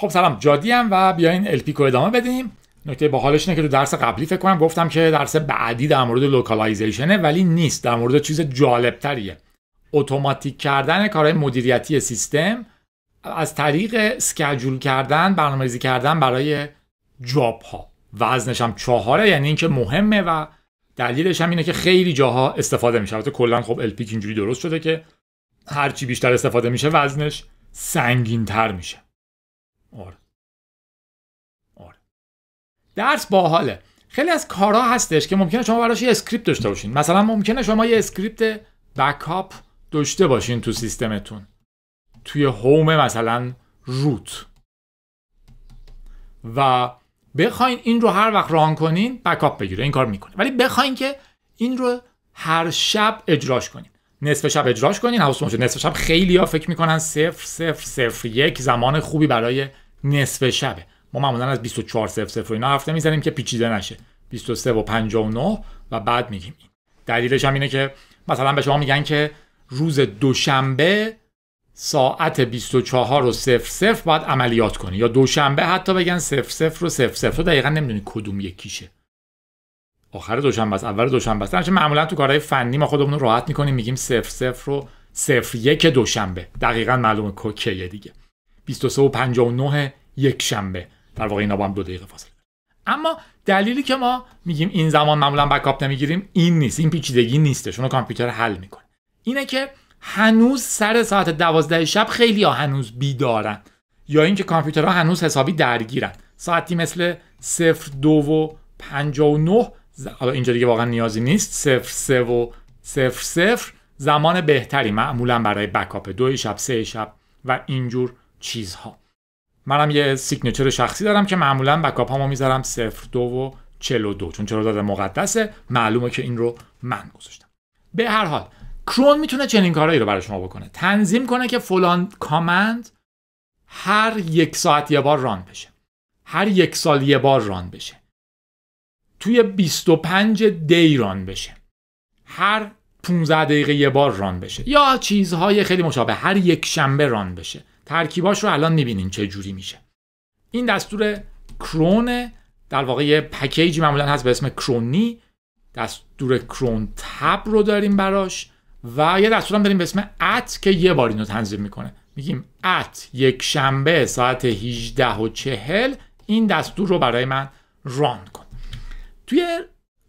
خب سلام جادی هم و بیاین الپی کو ادامه بدیم نکته باحالش اینه که تو درس قبلی فکر کنم گفتم که درس بعدی در مورد لوکالایزیشنه ولی نیست در مورد چیز جالبتریه اتوماتیک کردن کارهای مدیریتی سیستم از طریق اسکجول کردن برنامه‌ریزی کردن برای جاب ها وزنش هم چهاره یعنی اینکه مهمه و دلیلش هم اینه که خیلی جاها استفاده میشه البته کلا خب الپیک اینجوری درست شده که هرچی بیشتر استفاده میشه وزنش سنگین میشه درس باحاله خیلی از کارها هستش که ممکنه شما براش یه اسکریپت داشته باشین مثلا ممکنه شما یه اسکریپت بکاپ داشته باشین تو سیستمتون توی هوم مثلا روت و بخواین این رو هر وقت ران کنین بکاپ بگیره این کار میکنه ولی بخواین که این رو هر شب اجراش کنین نصف شب اجراش کنین حواستون باشه نصف شب خیلی ها فکر میکنن صفر صفر صفر یک زمان خوبی برای نصف شبه ما معمولا از 24 0 0 اینا حرف نمیزنیم که پیچیده نشه 23 و 59 و بعد میگیم دلیلش هم اینه که مثلا به شما میگن که روز دوشنبه ساعت 24 و 00 صفر باید عملیات کنی یا دوشنبه حتی بگن 00 رو 00 صفر تو دقیقا نمیدونی کدوم یکیشه آخر دوشنبه است اول دوشنبه است چون معمولا تو کارهای فنی ما خودمون راحت میکنیم میگیم 00 رو 01 دوشنبه دقیقا معلومه کوکیه دیگه 23 و 59 یک شنبه در واقع اینا با هم دو دقیقه فاصله اما دلیلی که ما میگیم این زمان معمولا بکاپ نمیگیریم این نیست این پیچیدگی نیستش اونو کامپیوتر حل میکنه اینه که هنوز سر ساعت دوازده شب خیلی ها هنوز بیدارن یا اینکه کامپیوترها هنوز حسابی درگیرن ساعتی مثل صفر دو و 59 حالا اینجا دیگه واقعا نیازی نیست صفر سه و صفر صفر زمان بهتری معمولا برای بکاپ دو شب سه شب و اینجور چیزها منم یه سیگنچر شخصی دارم که معمولا بکاپ هامو میذارم 02 و 42 چون داده مقدسه معلومه که این رو من گذاشتم به هر حال کرون میتونه چنین کارهایی رو برای شما بکنه تنظیم کنه که فلان کامند هر یک ساعت یه بار ران بشه هر یک سال یه بار ران بشه توی 25 دی ران بشه هر 15 دقیقه یه بار ران بشه یا چیزهای خیلی مشابه هر یک شنبه ران بشه ترکیباش رو الان میبینین چه جوری میشه این دستور کرون در واقع یه پکیجی معمولا هست به اسم کرونی دستور کرون تب رو داریم براش و یه دستور هم داریم به اسم ات که یه بار اینو تنظیم میکنه میگیم ات یک شنبه ساعت 18 و 40 این دستور رو برای من ران کن توی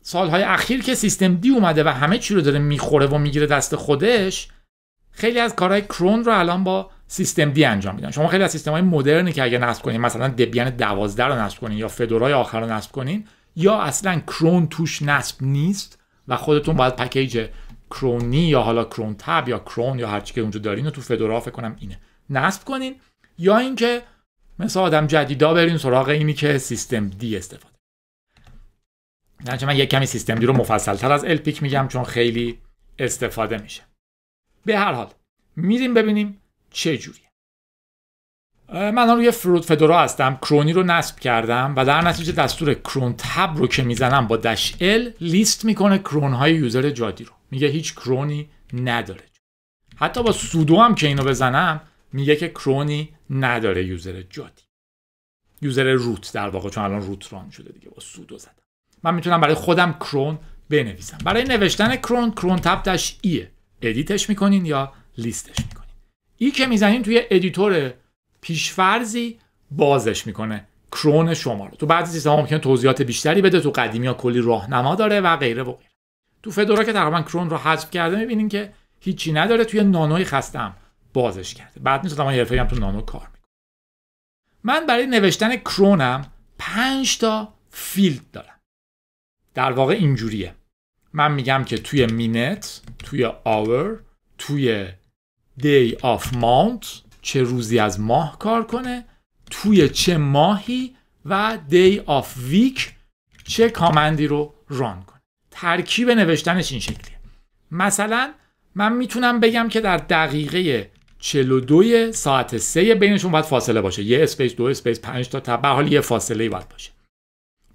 سالهای اخیر که سیستم دی اومده و همه چی رو داره میخوره و میگیره دست خودش خیلی از کارهای کرون رو الان با سیستم دی انجام میدن شما خیلی از سیستم های مدرنی که اگه نصب کنین مثلا دبیان 12 رو نصب کنین یا فدورای آخر رو نصب کنین یا اصلا کرون توش نصب نیست و خودتون باید پکیج کرونی یا حالا کرون تب یا کرون یا هر که اونجا دارین رو تو فدورا فکر کنم اینه نصب کنین یا اینکه مثل آدم جدیدا برین سراغ اینی که سیستم دی استفاده نه یعنی من یک کمی سیستم دی رو مفصل تر از الپیک میگم چون خیلی استفاده میشه به هر حال میریم ببینیم چه جوریه من روی فرود فدورا هستم کرونی رو نصب کردم و در نتیجه دستور کرون تب رو که میزنم با دش ال لیست میکنه کرون های یوزر جادی رو میگه هیچ کرونی نداره حتی با سودو هم که اینو بزنم میگه که کرونی نداره یوزر جادی یوزر روت در واقع چون الان روت ران شده دیگه با سودو زدم من میتونم برای خودم کرون بنویسم برای نوشتن کرون کرون تب دش ایه ادیتش میکنین یا لیستش میکنین ای که میزنین توی ادیتور پیشفرزی بازش میکنه کرون شما رو تو بعضی سیستم ممکن توضیحات بیشتری بده تو قدیمی کلی راهنما داره و غیره و غیره تو فدورا که تقریبا کرون رو حذف کرده میبینین که هیچی نداره توی نانوی خستم بازش کرده بعد نیست ما حرفه هم تو نانو کار میکنه من برای نوشتن کرونم 5 تا فیلد دارم در واقع اینجوریه من میگم که توی مینت توی آور توی day of month چه روزی از ماه کار کنه توی چه ماهی و day of week چه کامندی رو ران کنه ترکیب نوشتنش این شکلیه مثلا من میتونم بگم که در دقیقه 42 ساعت سه بینشون باید فاصله باشه یه اسپیس دو اسپیس پنج تا تب به حال یه فاصله باید باشه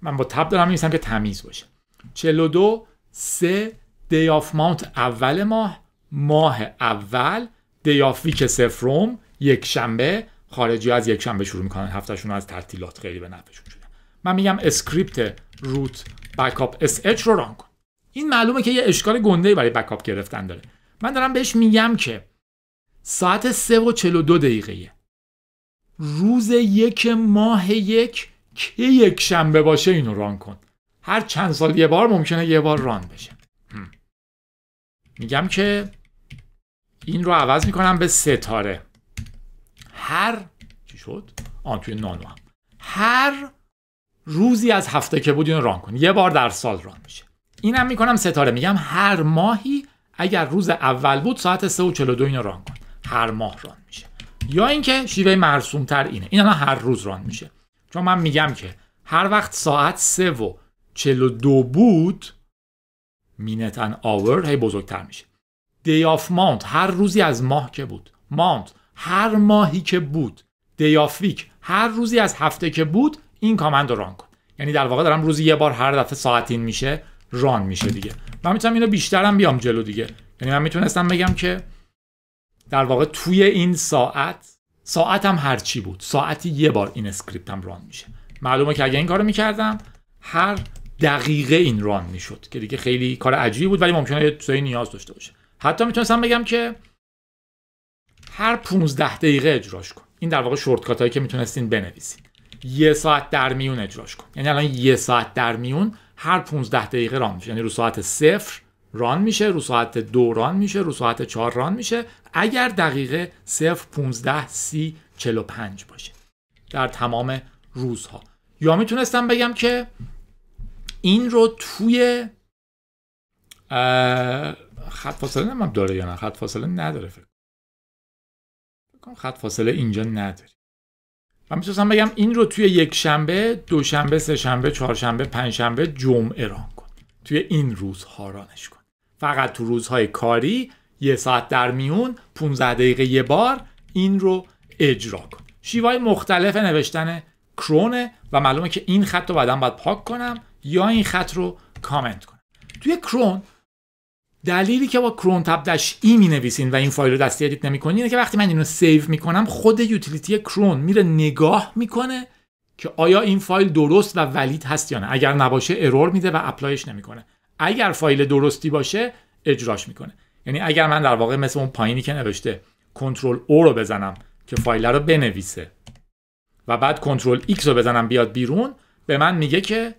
من با تب دارم میسم که تمیز باشه 42 3 دی آف مانت اول ماه ماه اول دی آف ویک سفروم یک شنبه خارجی از یک شنبه شروع میکنن هفتهشون از تعطیلات خیلی به نفعشون شده من میگم اسکریپت روت بکاپ اس اچ رو ران کن این معلومه که یه اشکال گنده برای بکاپ گرفتن داره من دارم بهش میگم که ساعت 3 و 42 دقیقه روز یک ماه یک که یک شنبه باشه اینو ران کن هر چند سال یه بار ممکنه یه بار ران بشه میگم که این رو عوض میکنم به ستاره هر چی شد آن توی نانو هم. هر روزی از هفته که بود اینو ران کن یه بار در سال ران میشه اینم میکنم ستاره میگم هر ماهی اگر روز اول بود ساعت 3 و 42 اینو ران کن هر ماه ران میشه یا اینکه شیوه مرسوم تر اینه این هر روز ران میشه چون من میگم که هر وقت ساعت 3 و 42 بود مینت ان هی بزرگتر میشه دی آف مانت هر روزی از ماه که بود مانت هر ماهی که بود دی آف ویک هر روزی از هفته که بود این کامند رو ران کن یعنی در واقع دارم روزی یه بار هر دفعه ساعتین میشه ران میشه دیگه من میتونم اینو بیشترم بیام جلو دیگه یعنی من میتونستم بگم که در واقع توی این ساعت ساعتم هر چی بود ساعتی یه بار این اسکریپتم ران میشه معلومه که اگه این کارو میکردم هر دقیقه این ران میشد که دیگه خیلی کار عجیبی بود ولی ممکنه یه نیاز داشته باشه حتی میتونستم بگم که هر 15 دقیقه اجراش کن این در واقع شورتکات هایی که میتونستین بنویسین یه ساعت در میون اجراش کن یعنی الان یه ساعت در میون هر 15 دقیقه ران میشه یعنی رو ساعت صفر ران میشه رو ساعت دو ران میشه رو ساعت چهار ران میشه اگر دقیقه صفر 15 سی 45 باشه در تمام روزها یا میتونستم بگم که این رو توی خط فاصله نمیم داره یا نه خط فاصله نداره فکر خط فاصله اینجا نداری و میتونستم بگم این رو توی یک شنبه دوشنبه سه شنبه چهارشنبه پنجشنبه جمعه ران کن توی این روزها رانش کن فقط تو روزهای کاری یه ساعت در میون 15 دقیقه یه بار این رو اجرا کن شیوای مختلف نوشتن کرونه و معلومه که این خط رو بعدا باید پاک کنم یا این خط رو کامنت کنم توی کرون دلیلی که با کرون تب داش ای می نویسین و این فایل رو دستی ادیت نمیکنین اینه که وقتی من اینو سیو کنم خود یوتیلیتی کرون میره نگاه میکنه که آیا این فایل درست و ولید هست یا نه اگر نباشه ارور میده و اپلایش نمیکنه اگر فایل درستی باشه اجراش میکنه یعنی اگر من در واقع مثل اون پایینی که نوشته کنترل او رو بزنم که فایل رو بنویسه و بعد کنترل ایکس رو بزنم بیاد بیرون به من میگه که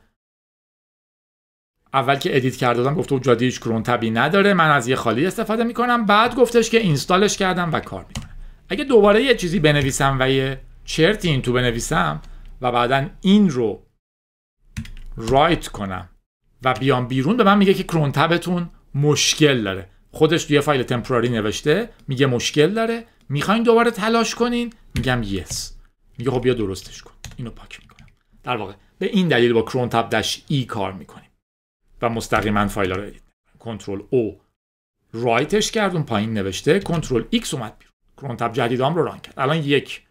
اول که ادیت کرده بودم گفته هیچ کرون تبی نداره من از یه خالی استفاده میکنم بعد گفتش که اینستالش کردم و کار میکنه اگه دوباره یه چیزی بنویسم و یه چرتی این تو بنویسم و بعدا این رو رایت کنم و بیام بیرون به من میگه که کرون تبتون مشکل داره خودش توی فایل تمپوراری نوشته میگه مشکل داره میخواین دوباره تلاش کنین میگم یس میگه خب بیا درستش کن اینو پاک میکنم در واقع به این دلیل با کرون تب ای کار میکنیم و مستقیما فایل رو کنترل او رایتش کرد اون پایین نوشته کنترل ایکس اومد بیرون کرون تب جدیدام رو ران کرد الان یک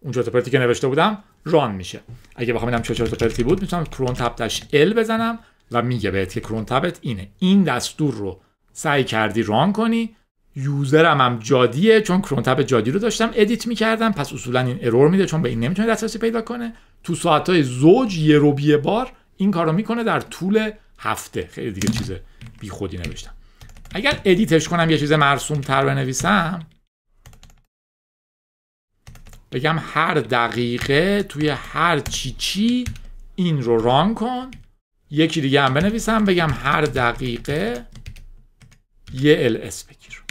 اون پرتی که نوشته بودم ران میشه اگه بخوام ببینم چه پرتی بود میتونم کرون تب داش ال بزنم و میگه بهت که کرون تبت اینه این دستور رو سعی کردی ران کنی یوزرم هم جادیه چون کرون تب جادی رو داشتم ادیت میکردم پس اصولا این ارور میده چون به این نمیتونه دسترسی پیدا کنه تو ساعتهای زوج یه رو بار این کارو میکنه در طول هفته خیلی دیگه چیز بی خودی نوشتم اگر ادیتش کنم یه چیز مرسوم تر بنویسم بگم هر دقیقه توی هر چی چی این رو ران کن یکی دیگه هم بنویسم بگم هر دقیقه یه ال اس بگیر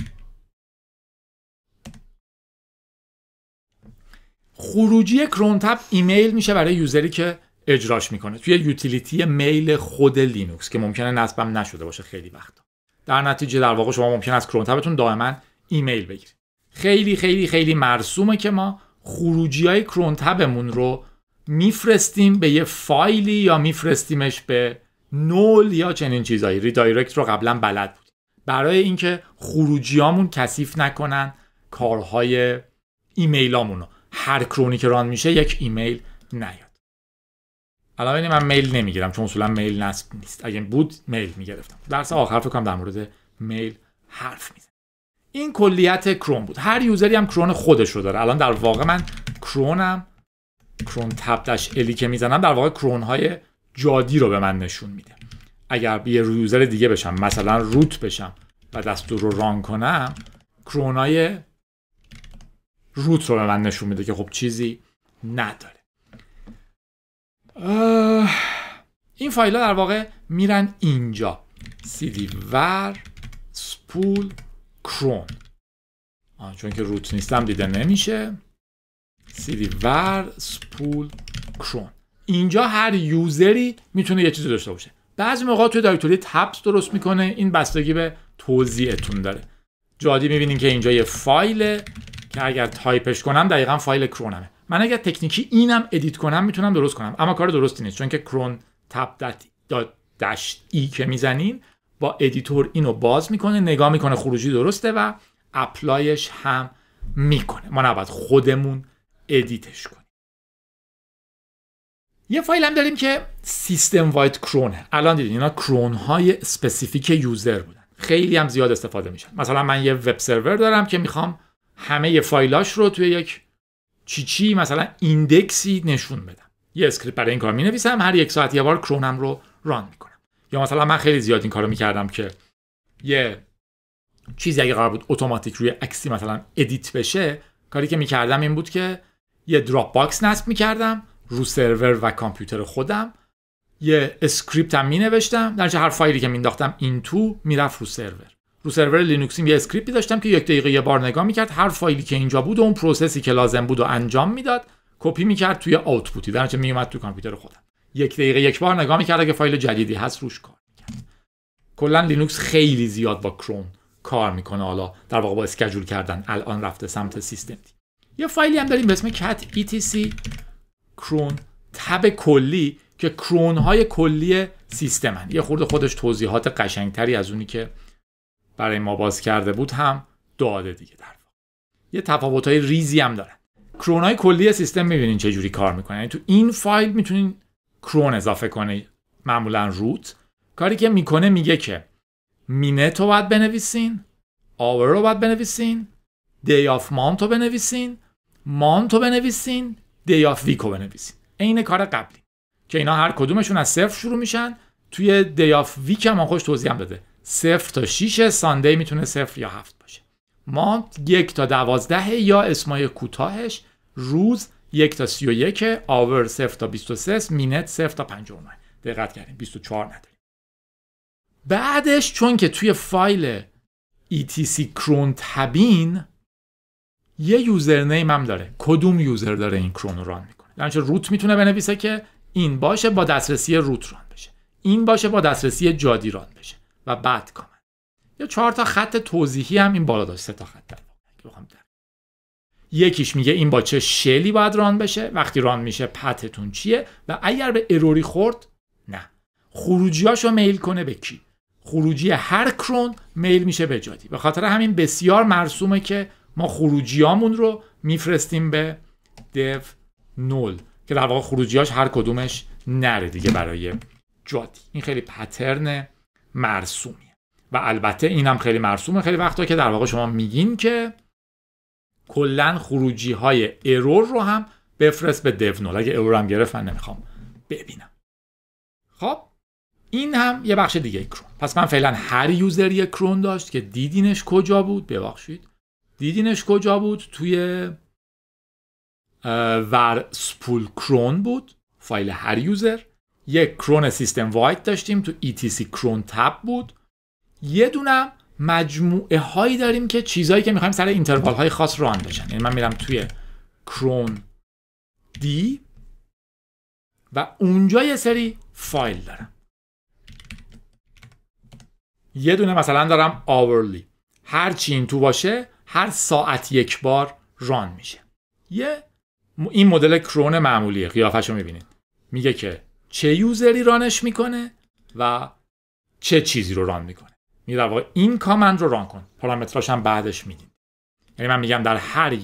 خروجی کرونتب ایمیل میشه برای یوزری که اجراش میکنه توی یوتیلیتی میل خود لینوکس که ممکنه نصبم نشده باشه خیلی وقتا در نتیجه در واقع شما ممکن از کرون تبتون دائما ایمیل بگیرید خیلی خیلی خیلی مرسومه که ما خروجی های کرون رو میفرستیم به یه فایلی یا میفرستیمش به نول یا چنین چیزایی ریدایرکت رو قبلا بلد بود برای اینکه خروجیامون کثیف نکنن کارهای ایمیلامون رو هر کرونی که ران میشه یک ایمیل نیا الان من میل نمیگیرم چون اصولا میل نصب نیست اگه بود میل میگرفتم درس آخر فکر کنم در مورد میل حرف میزنم این کلیت کرون بود هر یوزری هم کرون خودش رو داره الان در واقع من کرونم کرون تب الی که میزنم در واقع کرون های جادی رو به من نشون میده اگر یه یوزر دیگه بشم مثلا روت بشم و دستور رو ران کنم کرون روت رو به من نشون میده که خب چیزی نداره این فایل ها در واقع میرن اینجا cd ور سپول کرون چون که روت نیستم دیده نمیشه cd ور سپول کرون اینجا هر یوزری میتونه یه چیزی داشته باشه بعضی موقع توی دایرکتوری تبس درست میکنه این بستگی به توضیحتون داره جادی میبینین که اینجا یه فایله که اگر تایپش کنم دقیقا فایل کرونمه من اگر تکنیکی اینم ادیت کنم میتونم درست کنم اما کار درستی نیست چون که کرون تب دات ای که میزنین با ادیتور اینو باز میکنه نگاه میکنه خروجی درسته و اپلایش هم میکنه ما نباید خودمون ادیتش کنیم یه فایل هم داریم که سیستم وایت کرونه الان دیدین اینا کرون های سپسیفیک یوزر بودن خیلی هم زیاد استفاده میشن مثلا من یه وب سرور دارم که میخوام همه فایلاش رو توی یک چی چی مثلا ایندکسی نشون بدم یه اسکریپت برای این کار می نویسم هر یک ساعت یه بار کرونم رو ران کنم یا مثلا من خیلی زیاد این کارو کردم که یه چیزی اگه قرار بود اتوماتیک روی اکسی مثلا ادیت بشه کاری که کردم این بود که یه دراپ باکس نصب کردم رو سرور و کامپیوتر خودم یه اسکریپت هم می نوشتم در هر فایلی که مینداختم این تو میرفت رو سرور رو سرور لینوکسیم یه اسکریپتی داشتم که یک دقیقه یه بار نگاه میکرد هر فایلی که اینجا بود و اون پروسسی که لازم بود و انجام میداد کپی میکرد توی آوتپوتی در نتیجه میومد توی کامپیوتر خودم یک دقیقه یک بار نگاه میکرد اگه فایل جدیدی هست روش کار میکرد کلا لینوکس خیلی زیاد با کرون کار میکنه حالا در واقع با اسکجول کردن الان رفته سمت سیستم دی. یه فایلی هم داریم به اسم cat etc کرون تب کلی که کرون های کلی سیستمن یه خورده خودش توضیحات قشنگتری از اونی که برای ما باز کرده بود هم دو دیگه در واقع یه تفاوت های ریزی هم دارن کرون های کلی سیستم میبینین چه جوری کار میکنه یعنی تو این فایل میتونین کرون اضافه کنه معمولا روت کاری که میکنه میگه که مینت رو باید بنویسین آور رو باید بنویسین دی آف مانت رو بنویسین مانت رو بنویسین دی آف ویک رو بنویسین عین کار قبلی که اینا هر کدومشون از صفر شروع میشن توی دی آف ویک هم خوش توضیح هم داده 0 تا 6 ساندی میتونه صفر یا 7 باشه ما یک تا 12 یا اسمای کوتاهش روز یک تا سی آور 0 تا 23 مینت 0 تا 59 دقت کردیم 24 نداریم بعدش چون که توی فایل etc کرون تبین یه یوزرنیم هم داره کدوم یوزر داره این کرون رو ران میکنه در یعنی روت میتونه بنویسه که این باشه با دسترسی روت ران بشه این باشه با دسترسی جادی ران بشه و بعد کامنت یا چهار تا خط توضیحی هم این بالا داشت سه تا خط در یکیش میگه این با چه شلی باید ران بشه وقتی ران میشه پتتون چیه و اگر به اروری خورد نه خروجیاشو میل کنه به کی خروجی هر کرون میل میشه به جادی به خاطر همین بسیار مرسومه که ما خروجیامون رو میفرستیم به دف نول که در واقع خروجیاش هر کدومش نره دیگه برای جادی این خیلی پترنه. مرسومیه و البته این هم خیلی مرسومه خیلی وقتا که در واقع شما میگین که کلا خروجی های ارور رو هم بفرست به دونول اگه ارور هم گرفت من نمیخوام ببینم خب این هم یه بخش دیگه کرون پس من فعلا هر یوزر یه کرون داشت که دیدینش کجا بود ببخشید دیدینش کجا بود توی ور سپول کرون بود فایل هر یوزر یک کرون سیستم واید داشتیم تو ETC کرون تب بود یه دونم مجموعه هایی داریم که چیزهایی که میخوایم سر اینتروال های خاص ران بشن یعنی من میرم توی کرون دی و اونجا یه سری فایل دارم یه دونه مثلا دارم آورلی هر چی این تو باشه هر ساعت یک بار ران میشه یه این مدل کرون معمولیه قیافش رو میبینید میگه که چه یوزری رانش میکنه و چه چیزی رو ران میکنه می در واقع این کامند رو ران کن پارامتراش هم بعدش میدیم یعنی من میگم در هر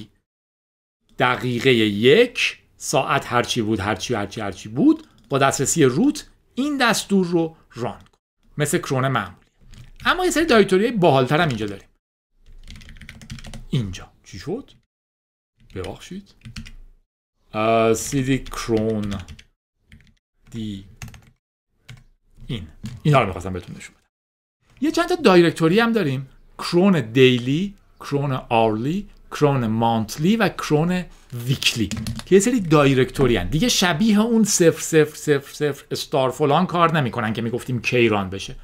دقیقه یک ساعت هرچی بود هرچی هرچی هرچی بود با دسترسی روت این دستور رو ران کن مثل کرون معمولی اما یه سری دایتوری باحالتر هم اینجا داریم اینجا چی شد ببخشید سیدی کرون دی این اینا رو میخواستم بهتون نشون بدم یه چند تا دایرکتوری هم داریم کرون دیلی کرون آرلی کرون مانتلی و کرون ویکلی که یه سری دایرکتوری هن. دیگه شبیه اون صفر صفر صفر صفر استار فلان کار نمیکنن که میگفتیم کیران بشه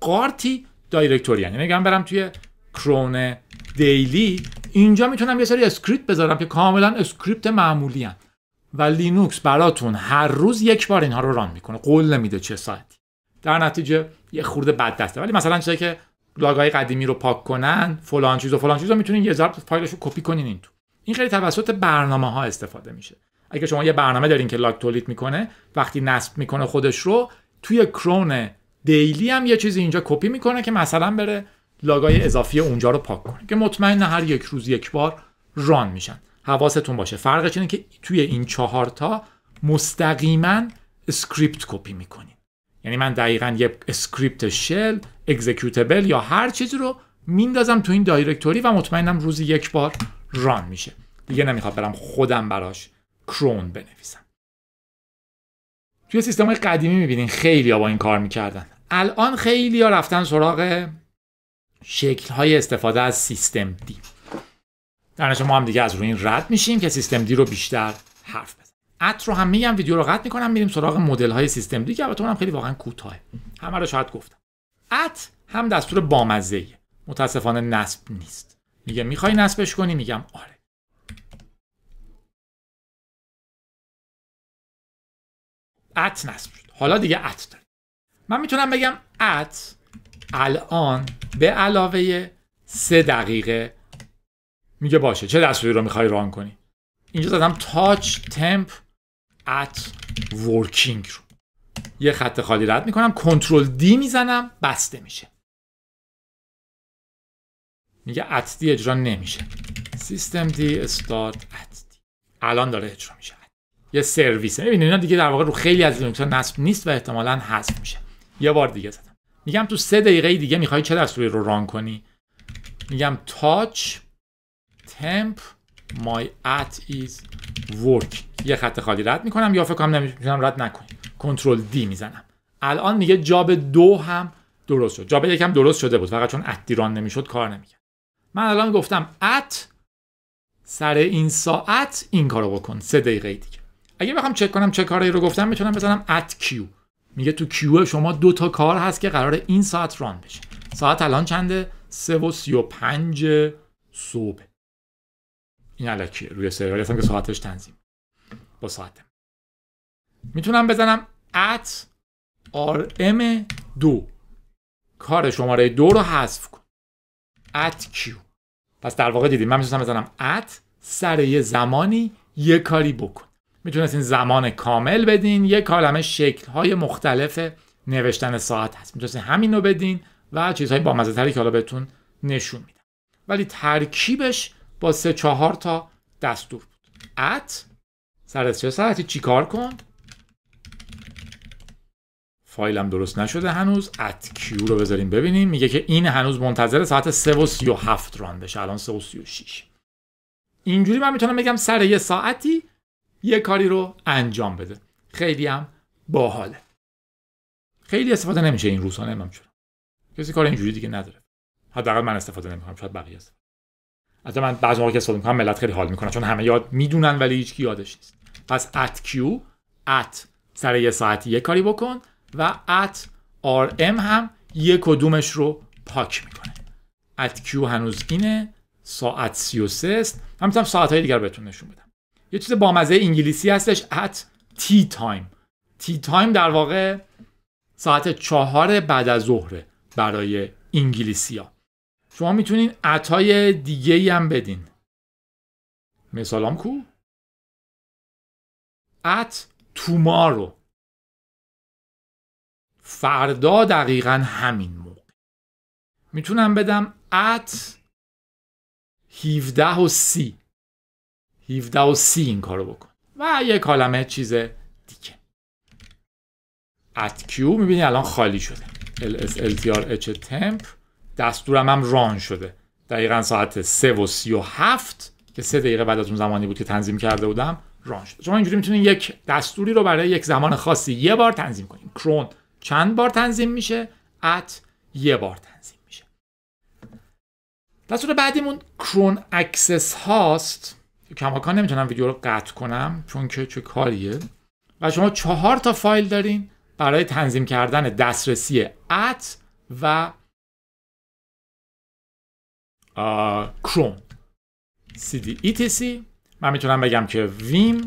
قارتی دایرکتوری هن. یعنی میگم برم توی کرون دیلی اینجا میتونم یه سری اسکریپت بذارم که کاملا اسکریپت معمولی و لینوکس براتون هر روز یک بار اینها رو ران میکنه قول نمیده چه ساعتی در نتیجه یه خورده بد دسته ولی مثلا چیزایی که لاگای قدیمی رو پاک کنن فلان چیز و فلان چیز رو میتونین یه ضرب فایلش رو کپی کنین این تو این خیلی توسط برنامه ها استفاده میشه اگه شما یه برنامه دارین که لاگ تولید میکنه وقتی نصب میکنه خودش رو توی کرون دیلی هم یه چیزی اینجا کپی میکنه که مثلا بره لاگای اضافی اونجا رو پاک کنه که مطمئن هر یک روز یک بار ران میشن حواستون باشه فرقش اینه که توی این چهار تا مستقیما اسکریپت کپی میکنین یعنی من دقیقا یه اسکریپت شل اگزیکیوتبل یا هر چیزی رو میندازم تو این دایرکتوری و مطمئنم روزی یک بار ران میشه دیگه نمیخواد برم خودم براش کرون بنویسم توی سیستم های قدیمی میبینین خیلی با این کار میکردن الان خیلی رفتن سراغ شکل های استفاده از سیستم دی در ما هم دیگه از روی این رد میشیم که سیستم دی رو بیشتر حرف بزنیم ات رو هم میگم ویدیو رو قطع میکنم میریم سراغ مدل های سیستم دی که البته اونم خیلی واقعا کوتاه همه رو شاید گفتم ات هم دستور بامزه ای متاسفانه نصب نیست میگه میخوای نصبش کنی میگم آره ات نصب شد حالا دیگه ات داریم من میتونم بگم ات الان به علاوه سه دقیقه میگه باشه چه دستوری رو میخوای ران کنی اینجا زدم تاچ تمپ ات ورکینگ رو یه خط خالی رد میکنم کنترل دی میزنم بسته میشه میگه ات دی اجرا نمیشه سیستم دی استارت ات دی الان داره اجرا میشه یه سرویسه میبینید اینا دیگه در واقع رو خیلی از لینوکس نصب نیست و احتمالا حذف میشه یه بار دیگه زدم میگم تو سه دقیقه دیگه میخوای چه دستوری رو ران کنی میگم تاچ temp my at is work یه خط خالی رد میکنم یا فکر کنم نمیتونم رد نکنیم کنترل دی میزنم الان میگه جاب دو هم درست شد جاب یکم هم درست شده بود فقط چون ات ران نمیشد کار نمیکرد من الان گفتم ات سر این ساعت این کارو بکن سه دقیقه دیگه اگه بخوام چک کنم چه کاری رو گفتم میتونم بزنم ات کیو میگه تو کیو شما دو تا کار هست که قرار این ساعت ران بشه ساعت الان چنده سه و سی و صبح این علکیه روی سریال که ساعتش تنظیم با ساعت میتونم بزنم at rm2 کار شماره دو رو حذف کن at q پس در واقع دیدیم من میتونم بزنم at سر یه زمانی یه کاری بکن این زمان کامل بدین یه کالمه های مختلف نوشتن ساعت هست میتونستین همین رو بدین و چیزهای تری که حالا بهتون نشون میدم ولی ترکیبش با سه چهار تا دستور بود ات سر سه ساعتی چیکار کن فایلم درست نشده هنوز ات کیو رو بذاریم ببینیم میگه که این هنوز منتظر ساعت سه و 37 ران بشه الان 3 و شیش اینجوری من میتونم بگم سر یه ساعتی یه کاری رو انجام بده خیلی هم باحاله خیلی استفاده نمیشه این روزها نمیم چرا کسی کار اینجوری دیگه نداره حداقل من استفاده نمیکنم شاید بقیه از من بعض موقع که استفاده میکنم ملت خیلی حال میکنه چون همه یاد میدونن ولی هیچکی یادش نیست پس at q at سر یه ساعتی یه کاری بکن و at rm هم یه کدومش رو پاک میکنه at q هنوز اینه ساعت 33 است من میتونم ساعت های دیگر بهتون نشون بدم یه چیز بامزه انگلیسی هستش at tea time tea time در واقع ساعت چهار بعد از ظهر برای انگلیسی ها شما میتونین عطای دیگه ای هم بدین هم کو ات تومارو فردا دقیقا همین موقع میتونم بدم ات 17 و سی 17 و سی این کارو بکن و یه کالمه چیز دیگه ات کیو میبینی الان خالی شده اچ temp دستورم هم ران شده دقیقا ساعت سه و هفت که سه دقیقه بعد از اون زمانی بود که تنظیم کرده بودم ران شده شما اینجوری میتونید یک دستوری رو برای یک زمان خاصی یه بار تنظیم کنیم کرون چند بار تنظیم میشه ات یه بار تنظیم میشه دستور بعدیمون کرون اکسس هاست کماکان نمیتونم ویدیو رو قطع کنم چون که چه کاریه و شما چهار تا فایل دارین برای تنظیم کردن دسترسی ات و کروم cd etc من میتونم بگم که vim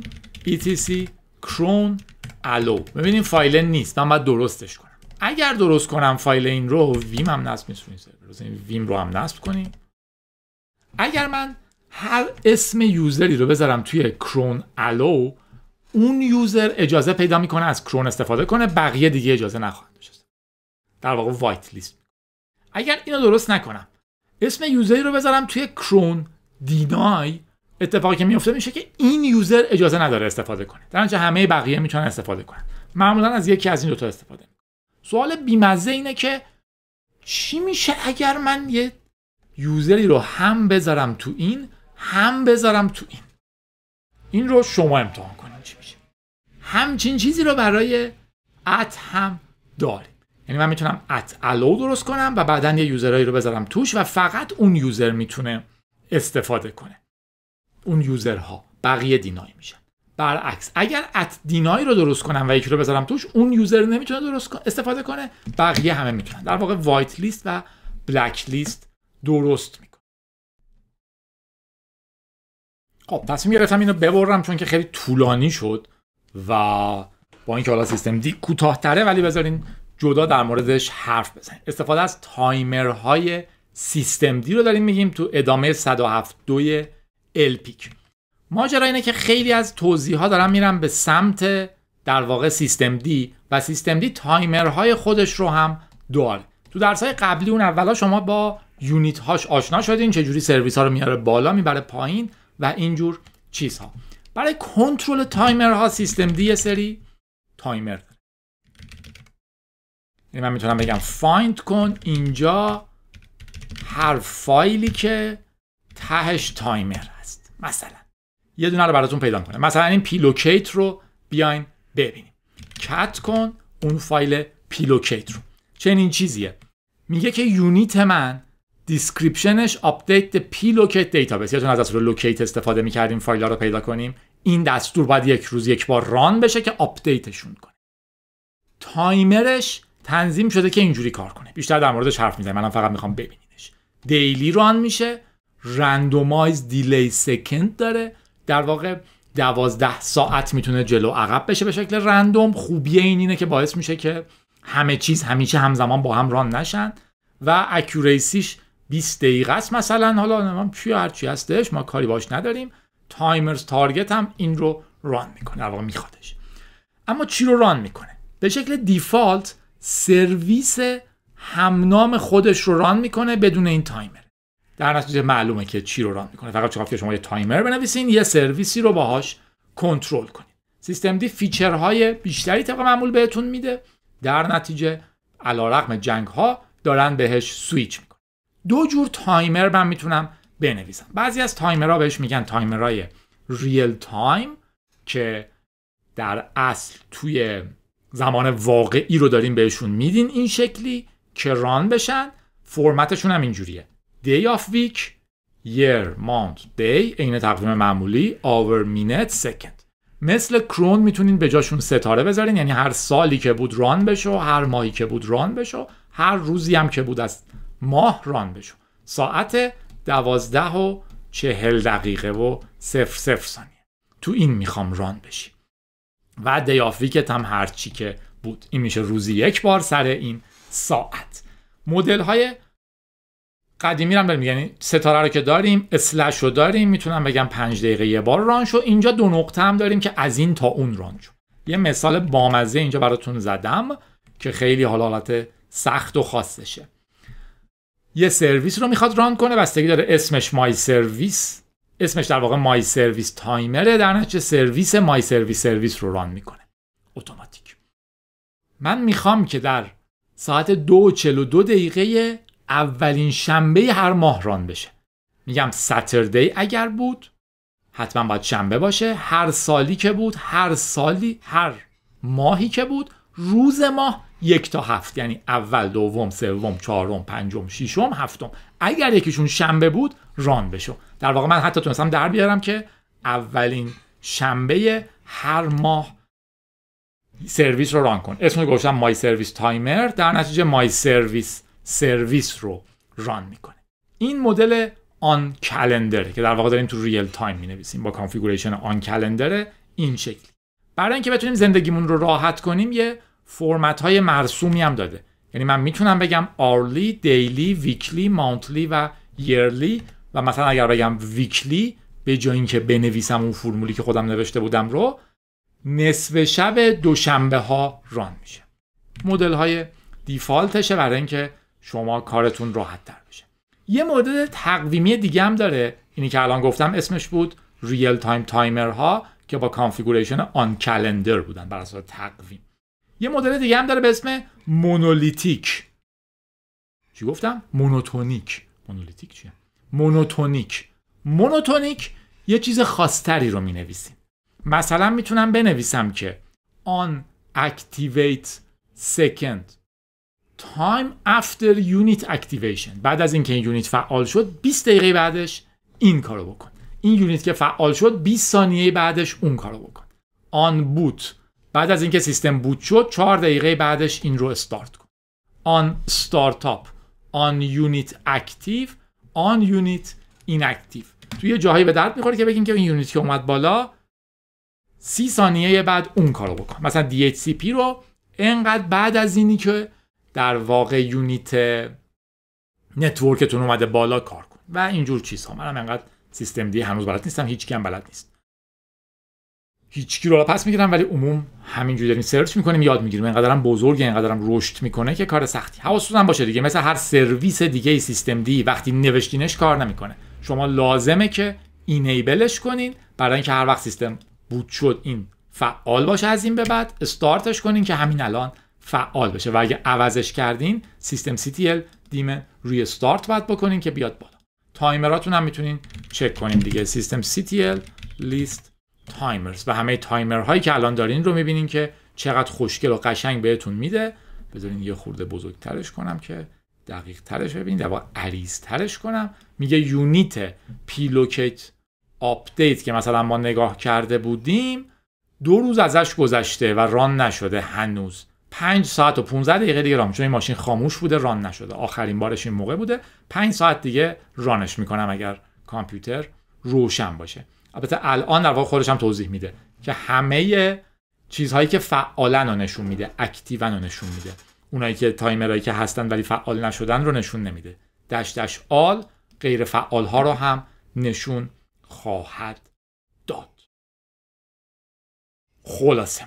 etc کرون الو ببینیم فایل نیست من باید درستش کنم اگر درست کنم فایل این رو ویم هم نصب میسونیم ویم رو هم نصب کنیم اگر من هر اسم یوزری رو بذارم توی کرون الو اون یوزر اجازه پیدا میکنه از کرون استفاده کنه بقیه دیگه اجازه نخواهند داشت در واقع وایت لیست اگر اینو درست نکنم اسم یوزری رو بذارم توی کرون دینای اتفاقی که میفته میشه که این یوزر اجازه نداره استفاده کنه در همه بقیه میتونن استفاده کنن معمولا از یکی از این دوتا استفاده سوال بیمزه اینه که چی میشه اگر من یه یوزری رو هم بذارم تو این هم بذارم تو این این رو شما امتحان کنید چی میشه همچین چیزی رو برای ات هم داره یعنی من میتونم ات الو درست کنم و بعدا یه یوزرایی رو بذارم توش و فقط اون یوزر میتونه استفاده کنه اون یوزرها بقیه دینای میشن برعکس اگر ات دینای رو درست کنم و یکی رو بذارم توش اون یوزر نمیتونه درست استفاده کنه بقیه همه میتونن در واقع وایت لیست و بلک لیست درست میکنه خب پس گرفتم اینو ببرم چون که خیلی طولانی شد و با اینکه حالا سیستم دی کوتاهتره ولی بذارین جدا در موردش حرف بزنیم استفاده از تایمرهای سیستم دی رو داریم میگیم تو ادامه 172 الپیک ماجرا اینه که خیلی از توضیح ها دارن میرن به سمت در واقع سیستم دی و سیستم دی تایمرهای خودش رو هم داره تو درس های قبلی اون اولا شما با یونیت هاش آشنا شدین چجوری سرویس ها رو میاره بالا میبره پایین و اینجور چیزها برای کنترل تایمرها سیستم دی سری تایمر یعنی من میتونم بگم فایند کن اینجا هر فایلی که تهش تایمر هست مثلا یه دونه رو براتون پیدا کنه مثلا این پیلوکیت رو بیاین ببینیم کت کن اون فایل پیلوکیت رو چنین چیزیه میگه که یونیت من دیسکریپشنش آپدیت پیلوکیت دیتابیس یادتون از دستور لوکیت استفاده میکردیم فایل ها رو پیدا کنیم این دستور باید یک روز یک بار ران بشه که آپدیتشون کنه تایمرش تنظیم شده که اینجوری کار کنه بیشتر در موردش حرف میزنم منم فقط میخوام ببینینش دیلی ران میشه رندومایز دیلی سکند داره در واقع دوازده ساعت میتونه جلو عقب بشه به شکل رندوم خوبیه این اینه که باعث میشه که همه چیز همیشه همزمان با هم ران نشن و اکوریسیش 20 دقیقه است مثلا حالا من چی هرچی هستش ما کاری باش نداریم تایمرز تارگت هم این رو ران میکنه میخوادش اما چی رو ران میکنه به شکل دیفالت سرویس همنام خودش رو ران میکنه بدون این تایمر در نتیجه معلومه که چی رو ران میکنه فقط چرا که شما یه تایمر بنویسین یه سرویسی رو باهاش کنترل کنید سیستم دی فیچرهای بیشتری طبق معمول بهتون میده در نتیجه علیرغم جنگ ها دارن بهش سویچ میکنن دو جور تایمر من میتونم بنویسم بعضی از تایمرها بهش میگن تایمرهای ریل تایم که در اصل توی زمان واقعی رو داریم بهشون میدین این شکلی که ران بشن فرمتشون هم اینجوریه day of week year month day عین تقویم معمولی hour minute second مثل کرون میتونین به جاشون ستاره بذارین یعنی هر سالی که بود ران بشو هر ماهی که بود ران بشو هر روزی هم که بود از ماه ران بشو ساعت دوازده و چهل دقیقه و صفر صفر ثانیه تو این میخوام ران بشی و دیاف ویکت هم هرچی که بود این میشه روزی یک بار سر این ساعت مدل های قدیمی رو هم یعنی ستاره رو که داریم اسلش رو داریم میتونم بگم پنج دقیقه یه بار ران اینجا دو نقطه هم داریم که از این تا اون ران یه مثال بامزه اینجا براتون زدم که خیلی حالت سخت و خاصشه یه سرویس رو میخواد ران کنه بستگی داره اسمش مای سرویس اسمش در واقع مای سرویس تایمره در نتیجه سرویس مای سرویس سرویس رو ران میکنه اتوماتیک من میخوام که در ساعت دو و چلو دو دقیقه اولین شنبه هر ماه ران بشه میگم سترده اگر بود حتما باید شنبه باشه هر سالی که بود هر سالی هر ماهی که بود روز ماه یک تا هفت یعنی اول دوم سوم چهارم پنجم ششم هفتم اگر یکیشون شنبه بود ران بشو در واقع من حتی تونستم در بیارم که اولین شنبه هر ماه سرویس رو ران کن اسمش رو گفتم مای سرویس تایمر در نتیجه مای سرویس سرویس رو ران میکنه این مدل آن کلندره که در واقع داریم تو ریل تایم می نویسیم با کانفیگوریشن آن کلندره این شکلی برای اینکه بتونیم زندگیمون رو راحت کنیم یه فرمت های مرسومی هم داده یعنی من میتونم بگم آرلی، دیلی، ویکلی، مانتلی و یرلی و مثلا اگر بگم ویکلی به جای اینکه بنویسم اون فرمولی که خودم نوشته بودم رو نصف شب دوشنبه ها ران میشه مدل های دیفالتشه برای اینکه شما کارتون راحت تر بشه یه مدل تقویمی دیگه هم داره اینی که الان گفتم اسمش بود ریل تایم تایمر ها که با کانفیگوریشن آن کلندر بودن بر اساس تقویم یه مدل دیگه هم داره به اسم مونولیتیک چی گفتم مونوتونیک مونولیتیک چیه مونوتونیک مونوتونیک یه چیز خاصتری رو می نویسیم مثلا میتونم بنویسم که آن activate second time after unit activation بعد از اینکه این یونیت فعال شد 20 دقیقه بعدش این کارو بکن این یونیت که فعال شد 20 ثانیه بعدش اون کارو بکن آن بوت بعد از اینکه سیستم بود شد چهار دقیقه بعدش این رو استارت کن آن آپ آن یونیت اکتیو آن یونیت ایناکتیو توی جاهایی به درد میخوره که بگیم که این یونیت که اومد بالا سی ثانیه بعد اون کارو بکن مثلا DHCP رو انقدر بعد از اینی که در واقع یونیت نتورکتون اومده بالا کار کن و اینجور چیزها منم انقدر سیستم دی هنوز بلد نیستم هیچ کم بلد نیست هیچکی رو پس میگیرم ولی عموم همینجوری داریم سرچ میکنیم یاد میگیریم اینقدرم بزرگ اینقدرم رشد میکنه که کار سختی حواستون هم باشه دیگه مثل هر سرویس دیگه ای سیستم دی وقتی نوشتینش کار نمیکنه شما لازمه که اینیبلش کنین برای اینکه هر وقت سیستم بود شد این فعال باشه از این به بعد استارتش کنین که همین الان فعال بشه و اگه عوضش کردین سیستم CTL دیم روی استارت بکنین که بیاد بالا تایمراتون هم میتونین چک کنین دیگه سیستم CTL لیست تایمرز و همه تایمر هایی که الان دارین رو میبینین که چقدر خوشگل و قشنگ بهتون میده بذارین یه خورده بزرگترش کنم که دقیق ترش ببینید و عریض ترش کنم میگه یونیت پیلوکیت آپدیت که مثلا ما نگاه کرده بودیم دو روز ازش گذشته و ران نشده هنوز 5 ساعت و 15 دقیقه دیگه ران چون این ماشین خاموش بوده ران نشده آخرین بارش این موقع بوده 5 ساعت دیگه رانش میکنم اگر کامپیوتر روشن باشه البته الان در واقع خودش هم توضیح میده که همه چیزهایی که فعالن رو نشون میده اکتیون رو نشون میده اونایی که تایمرایی که هستن ولی فعال نشدن رو نشون نمیده دش دش آل غیر فعال ها رو هم نشون خواهد داد خلاصه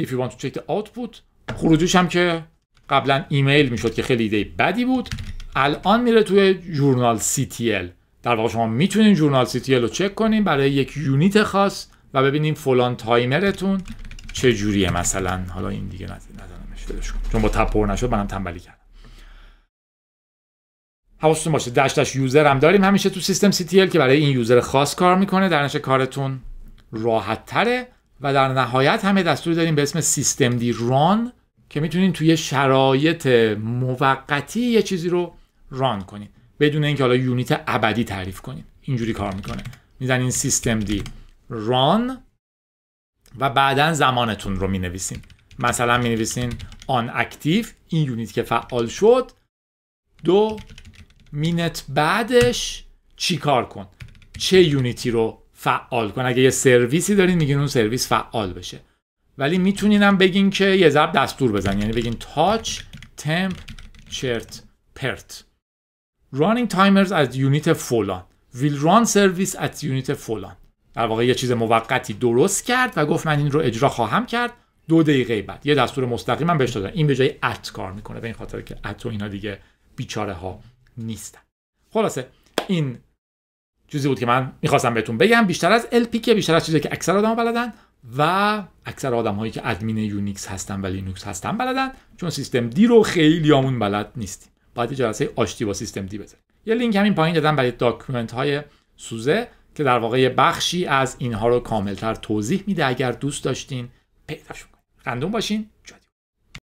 if you want to check the output خروجیش هم که قبلا ایمیل میشد که خیلی ایده بدی بود الان میره توی جورنال CTL در واقع شما میتونین جورنال سی رو چک کنین برای یک یونیت خاص و ببینیم فلان تایمرتون چه جوریه مثلا حالا این دیگه ندارمش ولش کن چون با تب پر نشد منم تنبلی کردم حواستون باشه دش داش یوزر هم داریم همیشه تو سیستم سی که برای این یوزر خاص کار میکنه در نشه کارتون راحت تره و در نهایت همه دستوری داریم به اسم سیستم دی ران که میتونین توی شرایط موقتی یه چیزی رو ران کنید بدون اینکه حالا یونیت ابدی تعریف کنیم اینجوری کار میکنه میزنین سیستم دی ران و بعدا زمانتون رو مینویسین مثلا مینویسین آن اکتیف این یونیت که فعال شد دو مینت بعدش چیکار کن چه یونیتی رو فعال کن اگه یه سرویسی دارین میگین اون سرویس فعال بشه ولی میتونینم بگین که یه ضرب دستور بزن یعنی بگین تاچ تمپ چرت پرت running timers از یونیت فلان will run service at یونیت فلان در واقع یه چیز موقتی درست کرد و گفت من این رو اجرا خواهم کرد دو دقیقه بعد یه دستور مستقیما بهش دادن این به جای ات کار میکنه به این خاطر که ات و اینا دیگه بیچاره ها نیستن خلاصه این چیزی بود که من میخواستم بهتون بگم بیشتر از LP که بیشتر از چیزی که اکثر آدم بلدن و اکثر آدم هایی که ادمین یونیکس هستن و لینوکس هستن بلدن چون سیستم دی رو خیلی آمون بلد نیستیم باید جلسه آشتی با سیستم دی بزنید یه لینک همین پایین دادم برای داکیومنت های سوزه که در واقع بخشی از اینها رو کاملتر توضیح میده اگر دوست داشتین پیداشون کنید خندون باشین